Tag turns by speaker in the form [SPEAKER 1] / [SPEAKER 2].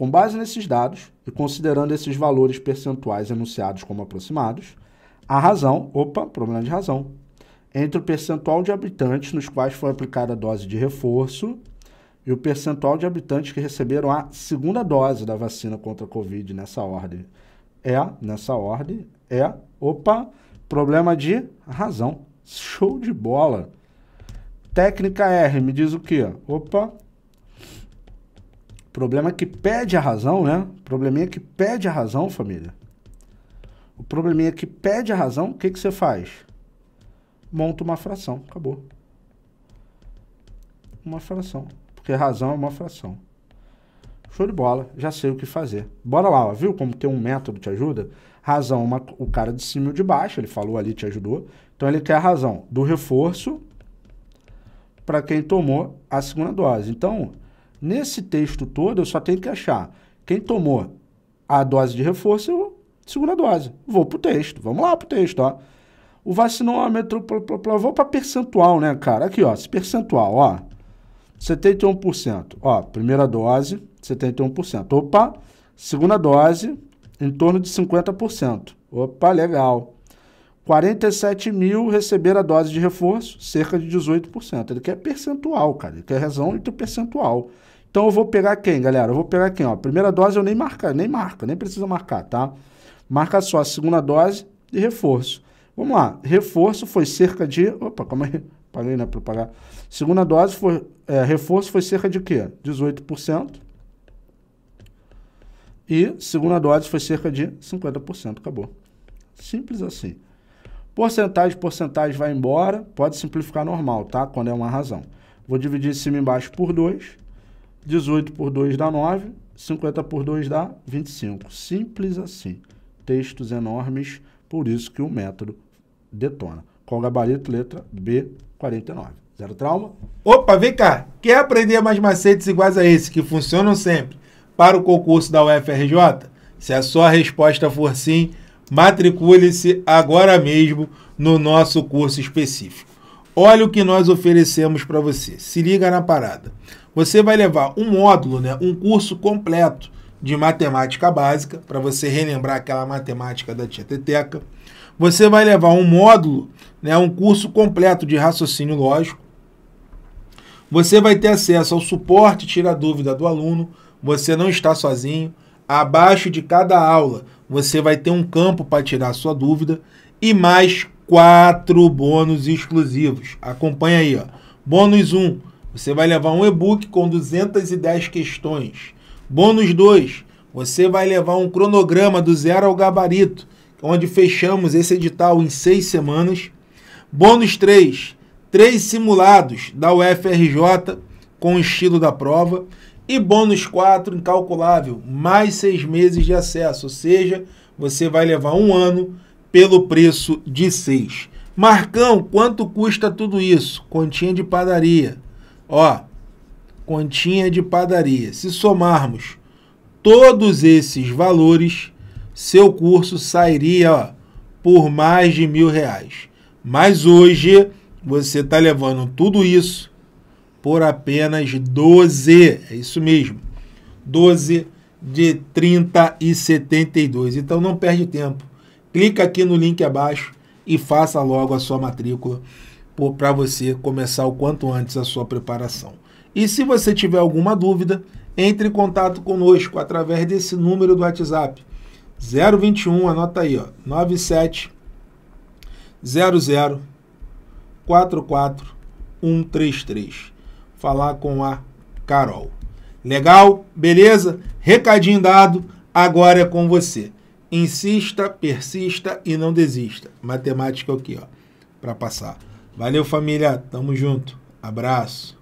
[SPEAKER 1] Com base nesses dados e considerando esses valores percentuais enunciados como aproximados, a razão, opa, problema de razão, entre o percentual de habitantes nos quais foi aplicada a dose de reforço e o percentual de habitantes que receberam a segunda dose da vacina contra a Covid nessa ordem. É, nessa ordem, é, opa, problema de razão. Show de bola. Técnica R me diz o quê? Opa, Problema que pede a razão, né? Probleminha que pede a razão, família. O probleminha que pede a razão, o que, que você faz? Monta uma fração, acabou. Uma fração. Porque razão é uma fração. Show de bola, já sei o que fazer. Bora lá, ó. viu como ter um método te ajuda? Razão, uma, o cara de cima e de baixo, ele falou ali, te ajudou. Então ele quer a razão do reforço para quem tomou a segunda dose. Então, Nesse texto todo, eu só tenho que achar quem tomou a dose de reforço a segunda dose. Vou pro texto, vamos lá pro texto, ó. O vacinômetro, plá, plá, vou para percentual, né, cara? Aqui, ó, esse percentual, ó. 71%, ó, primeira dose, 71%. Opa, segunda dose, em torno de 50%. Opa, legal. 47 mil receberam a dose de reforço, cerca de 18%. Ele quer percentual, cara. Ele quer razão entre o percentual. Então eu vou pegar quem, galera? Eu vou pegar quem, ó. Primeira dose eu nem marca, nem marca, nem precisa marcar, tá? Marca só a segunda dose e reforço. Vamos lá, reforço foi cerca de... Opa, como? aí, parei, né, para pagar. Segunda dose, foi, é, reforço foi cerca de quê? 18%. E segunda dose foi cerca de 50%, acabou. Simples assim. Porcentagem, porcentagem vai embora, pode simplificar normal, tá? Quando é uma razão. Vou dividir em cima e embaixo por 2 18 por 2 dá 9, 50 por 2 dá 25. Simples assim. Textos enormes, por isso que o método detona. Qual gabarito? Letra B, 49. Zero
[SPEAKER 2] trauma? Opa, vem cá. Quer aprender mais macetes iguais a esse que funcionam sempre para o concurso da UFRJ? Se a sua resposta for sim, matricule-se agora mesmo no nosso curso específico. Olha o que nós oferecemos para você. Se liga na parada você vai levar um módulo, né, um curso completo de matemática básica, para você relembrar aquela matemática da tieteteca. Você vai levar um módulo, né, um curso completo de raciocínio lógico. Você vai ter acesso ao suporte tira dúvida do aluno, você não está sozinho. Abaixo de cada aula, você vai ter um campo para tirar sua dúvida e mais quatro bônus exclusivos. Acompanha aí, ó. Bônus 1, um, você vai levar um e-book com 210 questões. Bônus 2, você vai levar um cronograma do zero ao gabarito, onde fechamos esse edital em seis semanas. Bônus 3, três simulados da UFRJ com o estilo da prova. E bônus 4, incalculável, mais seis meses de acesso, ou seja, você vai levar um ano pelo preço de seis. Marcão, quanto custa tudo isso? Continha de padaria. Ó, continha de padaria. Se somarmos todos esses valores, seu curso sairia ó, por mais de mil reais. Mas hoje você está levando tudo isso por apenas 12. É isso mesmo. 12 de 30 e 72. Então não perde tempo. Clica aqui no link abaixo e faça logo a sua matrícula para você começar o quanto antes a sua preparação. E se você tiver alguma dúvida, entre em contato conosco através desse número do WhatsApp 021, anota aí, ó, 97 00 44 Falar com a Carol. Legal? Beleza? Recadinho dado, agora é com você. Insista, persista e não desista. Matemática aqui, é ó, para passar. Valeu, família. Tamo junto. Abraço.